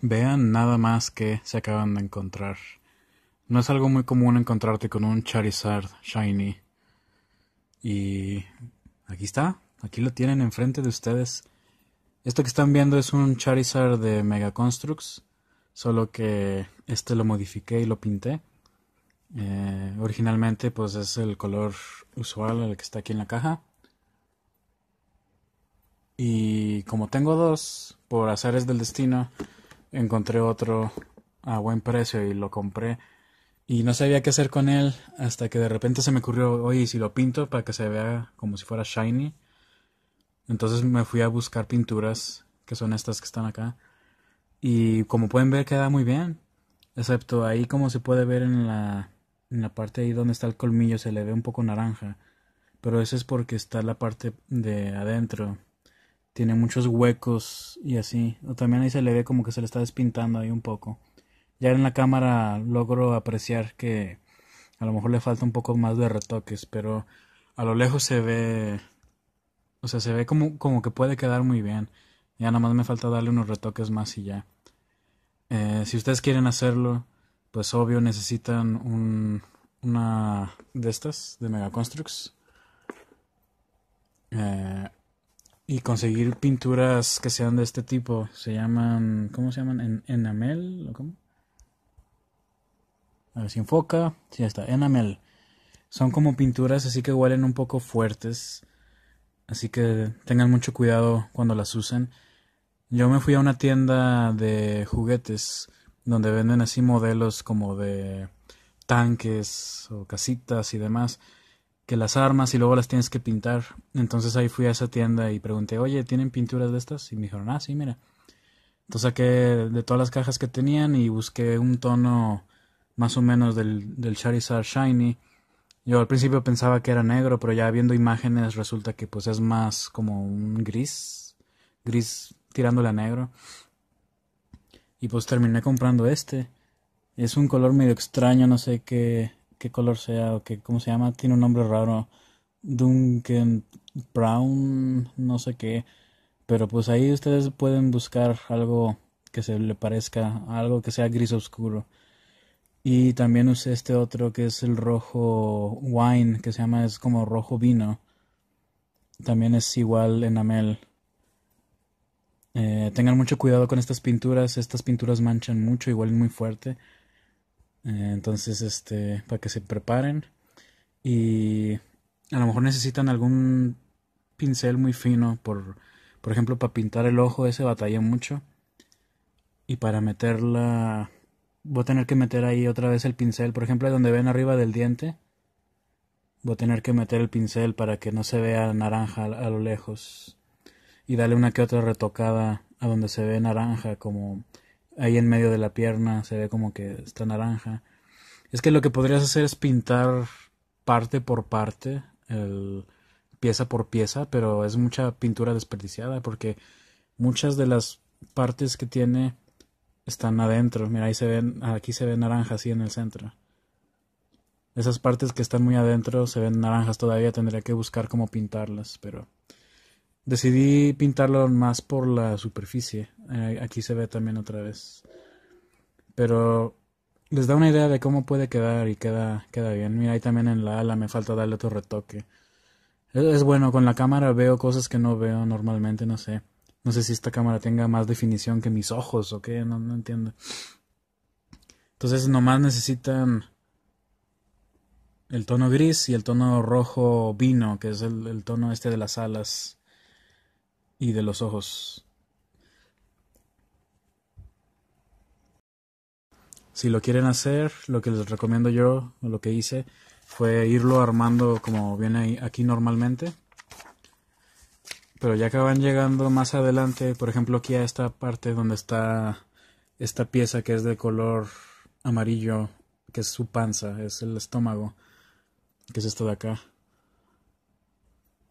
Vean nada más que se acaban de encontrar. No es algo muy común encontrarte con un Charizard Shiny. Y aquí está, aquí lo tienen enfrente de ustedes. Esto que están viendo es un Charizard de Mega Constructs, solo que este lo modifiqué y lo pinté. Eh, originalmente pues es el color usual, el que está aquí en la caja. Y como tengo dos, por azares del destino, encontré otro a buen precio y lo compré. Y no sabía qué hacer con él hasta que de repente se me ocurrió, oye, si lo pinto para que se vea como si fuera shiny. Entonces me fui a buscar pinturas, que son estas que están acá. Y como pueden ver queda muy bien. Excepto ahí como se puede ver en la, en la parte ahí donde está el colmillo se le ve un poco naranja. Pero eso es porque está la parte de adentro tiene muchos huecos y así. O también ahí se le ve como que se le está despintando ahí un poco. Ya en la cámara logro apreciar que a lo mejor le falta un poco más de retoques, pero a lo lejos se ve, o sea, se ve como, como que puede quedar muy bien. Ya nada más me falta darle unos retoques más y ya. Eh, si ustedes quieren hacerlo, pues obvio necesitan un, una de estas, de Mega Eh, y conseguir pinturas que sean de este tipo. Se llaman, ¿cómo se llaman? En, enamel, ¿o cómo? A ver si enfoca. Sí, ya está, enamel. Son como pinturas, así que huelen un poco fuertes. Así que tengan mucho cuidado cuando las usen. Yo me fui a una tienda de juguetes donde venden así modelos como de tanques o casitas y demás que las armas y luego las tienes que pintar. Entonces ahí fui a esa tienda y pregunté, oye, ¿tienen pinturas de estas? Y me dijeron, ah, sí, mira. Entonces saqué de todas las cajas que tenían y busqué un tono más o menos del, del Charizard Shiny. Yo al principio pensaba que era negro, pero ya viendo imágenes resulta que pues es más como un gris, gris tirándole a negro. Y pues terminé comprando este. Es un color medio extraño, no sé qué, qué color sea o qué, cómo se llama, tiene un nombre raro, Duncan Brown, no sé qué, pero pues ahí ustedes pueden buscar algo que se le parezca, algo que sea gris oscuro. Y también usé este otro que es el rojo wine, que se llama, es como rojo vino. También es igual enamel eh, tengan mucho cuidado con estas pinturas, estas pinturas manchan mucho, igual muy fuerte. Eh, entonces, este, para que se preparen y a lo mejor necesitan algún pincel muy fino, por, por ejemplo, para pintar el ojo, ese batalla mucho. Y para meterla, voy a tener que meter ahí otra vez el pincel, por ejemplo, donde ven arriba del diente, voy a tener que meter el pincel para que no se vea naranja a lo lejos. Y darle una que otra retocada a donde se ve naranja, como ahí en medio de la pierna, se ve como que está naranja. Es que lo que podrías hacer es pintar parte por parte, pieza por pieza, pero es mucha pintura desperdiciada porque muchas de las partes que tiene están adentro. Mira, ahí se ven, aquí se ve naranja así en el centro. Esas partes que están muy adentro se ven naranjas todavía, tendría que buscar cómo pintarlas, pero Decidí pintarlo más por la superficie. Eh, aquí se ve también otra vez. Pero les da una idea de cómo puede quedar y queda, queda bien. Mira, ahí también en la ala me falta darle otro retoque. Es, bueno, con la cámara veo cosas que no veo normalmente, no sé. No sé si esta cámara tenga más definición que mis ojos o qué, no, no entiendo. Entonces nomás necesitan el tono gris y el tono rojo vino, que es el tono este de las alas y de los ojos. Si lo quieren hacer, lo que les recomiendo yo, lo que hice, fue irlo armando como viene aquí normalmente. Pero ya que van llegando más adelante, por ejemplo aquí a esta parte donde está esta pieza que es de color amarillo, que es su panza, es el estómago, que es esto de acá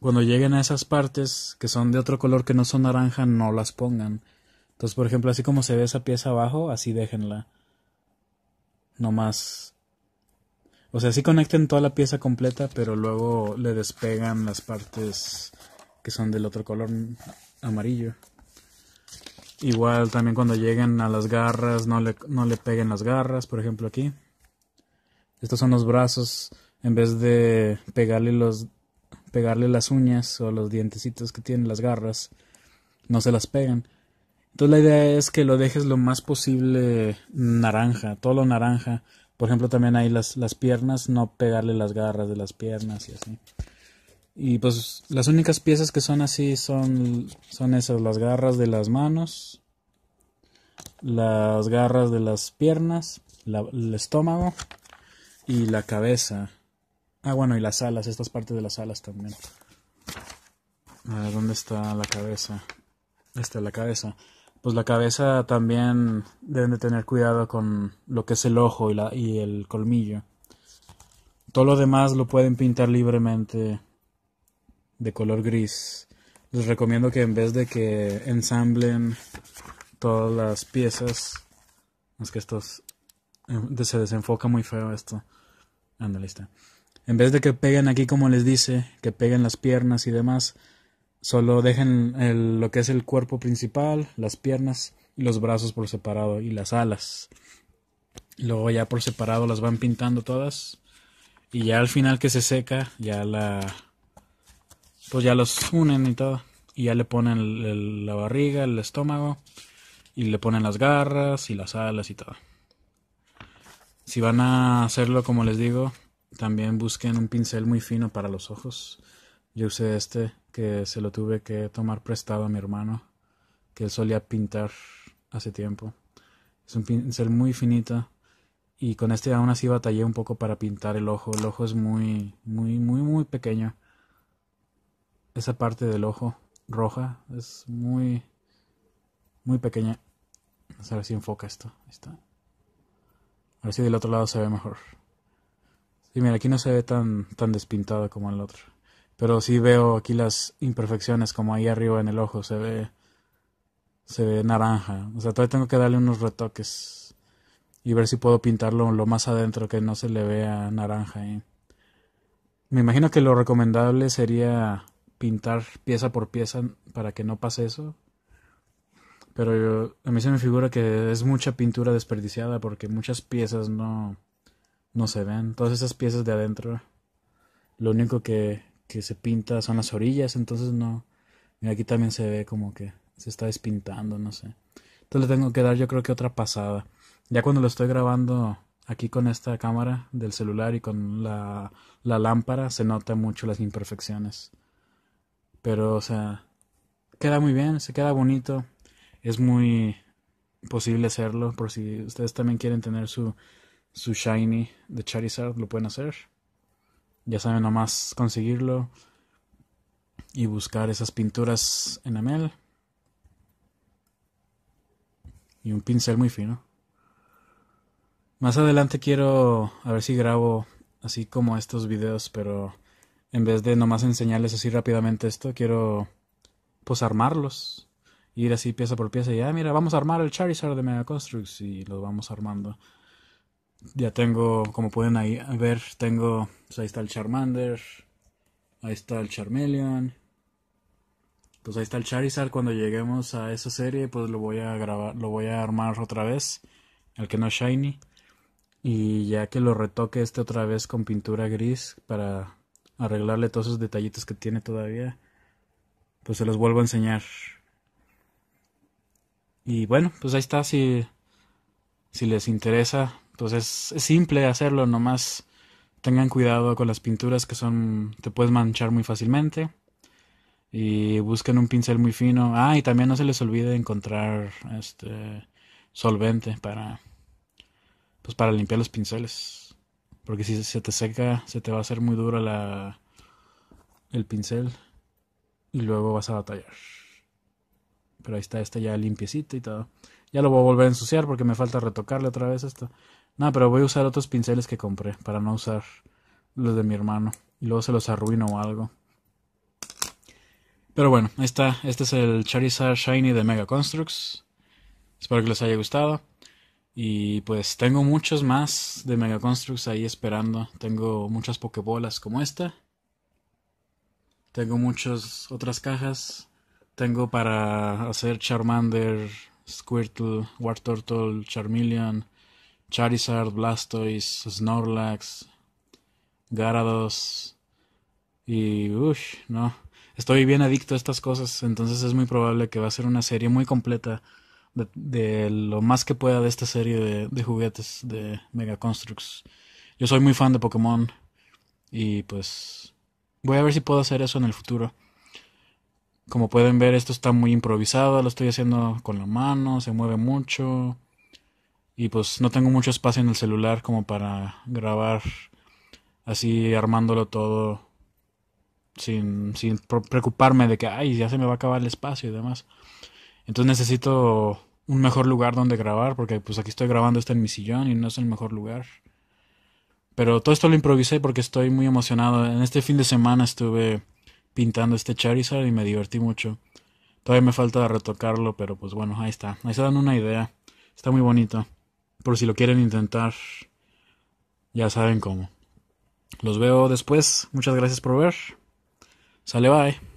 cuando lleguen a esas partes que son de otro color que no son naranja, no las pongan. Entonces, por ejemplo, así como se ve esa pieza abajo, así déjenla. No más. O sea, sí conecten toda la pieza completa, pero luego le despegan las partes que son del otro color amarillo. Igual también cuando lleguen a las garras, no le, no le peguen las garras, por ejemplo aquí. Estos son los brazos, en vez de pegarle los, pegarle las uñas o los dientecitos que tienen las garras, no se las pegan. Entonces la idea es que lo dejes lo más posible naranja, todo lo naranja. Por ejemplo, también hay las, piernas, no pegarle las garras de las piernas y así. Y pues las únicas piezas que son así son, son esas, las garras de las manos, las garras de las piernas, el estómago y la cabeza. Ah, bueno, y las alas, estas partes de las alas también. A ah, ver, ¿dónde está la cabeza? Esta es la cabeza. Pues la cabeza también deben de tener cuidado con lo que es el ojo y, la, y el colmillo. Todo lo demás lo pueden pintar libremente de color gris. Les recomiendo que en vez de que ensamblen todas las piezas, es que estos eh, se desenfoca muy feo esto. Anda, lista. En vez de que peguen aquí como les dice, que peguen las piernas y demás, solo dejen lo que es el cuerpo principal, las piernas y los brazos por separado y las alas. Luego ya por separado las van pintando todas y ya al final que se seca ya la pues ya los unen y todo y ya le ponen la barriga, el estómago y le ponen las garras y las alas y todo. Si van a hacerlo como les digo, también busquen un pincel muy fino para los ojos. Yo usé este que se lo tuve que tomar prestado a mi hermano, que él solía pintar hace tiempo. Es un pincel muy finito y con este aún así batallé un poco para pintar el ojo. El ojo es muy, muy, muy, muy pequeño. Esa parte del ojo roja es muy, muy pequeña. a ver si enfoca esto. está. A ver si del otro lado se ve mejor. Y mira, aquí no se ve tan, tan como el otro. Pero sí veo aquí las imperfecciones como ahí arriba en el ojo. Se ve, se ve naranja. O sea, todavía tengo que darle unos retoques. Y ver si puedo pintarlo lo más adentro que no se le vea naranja. Me imagino que lo recomendable sería pintar pieza por pieza para que no pase eso. Pero a mí se me figura que es mucha pintura desperdiciada porque muchas piezas no no se ven. Todas esas piezas de adentro, lo único que, que se pinta son las orillas, entonces no. Mira, aquí también se ve como que se está despintando, no sé. Entonces le tengo que dar yo creo que otra pasada. Ya cuando lo estoy grabando aquí con esta cámara del celular y con la, la lámpara, se nota mucho las imperfecciones. Pero, o sea, queda muy bien, se queda bonito. Es muy posible hacerlo por si ustedes también quieren tener su su shiny de Charizard lo pueden hacer. Ya saben nomás conseguirlo y buscar esas pinturas en Amel. Y un pincel muy fino. Más adelante quiero a ver si grabo así como estos videos, pero en vez de nomás enseñarles así rápidamente esto, quiero pues armarlos. Ir así pieza por pieza y, ah, mira, vamos a armar el Charizard de Mega Construx y lo vamos armando. Ya tengo, como pueden ahí ver, tengo, pues ahí está el Charmander, ahí está el Charmeleon. Pues ahí está el Charizard, cuando lleguemos a esa serie pues lo voy a grabar, lo voy a armar otra vez, el que no es shiny. Y ya que lo retoque este otra vez con pintura gris para arreglarle todos esos detallitos que tiene todavía, pues se los vuelvo a enseñar. Y bueno, pues ahí está si, si les interesa entonces es simple hacerlo, nomás tengan cuidado con las pinturas que son te puedes manchar muy fácilmente y busquen un pincel muy fino. Ah, y también no se les olvide encontrar este solvente para pues para limpiar los pinceles, porque si se te seca se te va a hacer muy duro la el pincel y luego vas a batallar. Pero ahí está, este ya limpiecito y todo. Ya lo voy a volver a ensuciar porque me falta retocarle otra vez esto. No, pero voy a usar otros pinceles que compré para no usar los de mi hermano. Y luego se los arruino o algo. Pero bueno, ahí está. Este es el Charizard Shiny de Mega Constructs. Espero que les haya gustado. Y pues tengo muchos más de Mega Constructs ahí esperando. Tengo muchas pokebolas como esta. Tengo muchas otras cajas. Tengo para hacer Charmander Squirtle, Wartortle, Charmeleon, Charizard, Blastoise, Snorlax, Garados. Y, no. Estoy bien adicto a estas cosas, entonces es muy probable que va a ser una serie muy completa de, lo más que pueda de esta serie de, de juguetes de Mega Constructs. Yo soy muy fan de Pokémon y pues voy a ver si puedo hacer eso en el futuro. Como pueden ver, esto está muy improvisado, lo estoy haciendo con la mano, se mueve mucho. Y pues no tengo mucho espacio en el celular como para grabar así armándolo todo sin, sin preocuparme de que, ay, ya se me va a acabar el espacio y demás. Entonces necesito un mejor lugar donde grabar porque pues aquí estoy grabando esto en mi sillón y no es el mejor lugar. Pero todo esto lo improvisé porque estoy muy emocionado. En este fin de semana estuve pintando este Charizard y me divertí mucho. Todavía me falta retocarlo, pero pues bueno, ahí está. Ahí se dan una idea. Está muy bonito. Por si lo quieren intentar, ya saben cómo. Los veo después. Muchas gracias por ver. Sale bye.